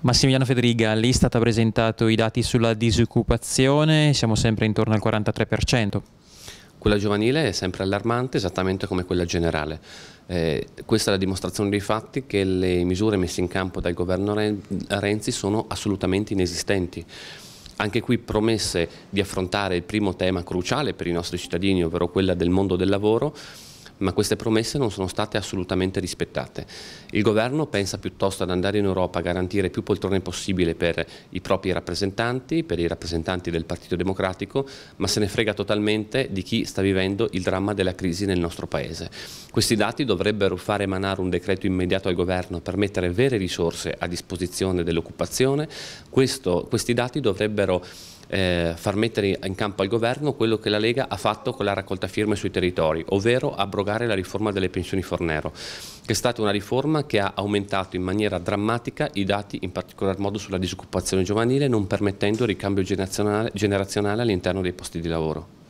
Massimiliano Federiga, lì è stato presentato i dati sulla disoccupazione, siamo sempre intorno al 43%. Quella giovanile è sempre allarmante, esattamente come quella generale. Eh, questa è la dimostrazione dei fatti che le misure messe in campo dal governo Renzi sono assolutamente inesistenti anche qui promesse di affrontare il primo tema cruciale per i nostri cittadini, ovvero quella del mondo del lavoro, ma queste promesse non sono state assolutamente rispettate. Il governo pensa piuttosto ad andare in Europa a garantire più poltrone possibile per i propri rappresentanti, per i rappresentanti del Partito Democratico, ma se ne frega totalmente di chi sta vivendo il dramma della crisi nel nostro Paese. Questi dati dovrebbero fare emanare un decreto immediato al governo per mettere vere risorse a disposizione dell'occupazione, questi dati dovrebbero eh, far mettere in campo al governo quello che la Lega ha fatto con la raccolta firme sui territori, ovvero abrogare la riforma delle pensioni Fornero, che è stata una riforma che ha aumentato in maniera drammatica i dati in particolar modo sulla disoccupazione giovanile, non permettendo il ricambio generazionale, generazionale all'interno dei posti di lavoro.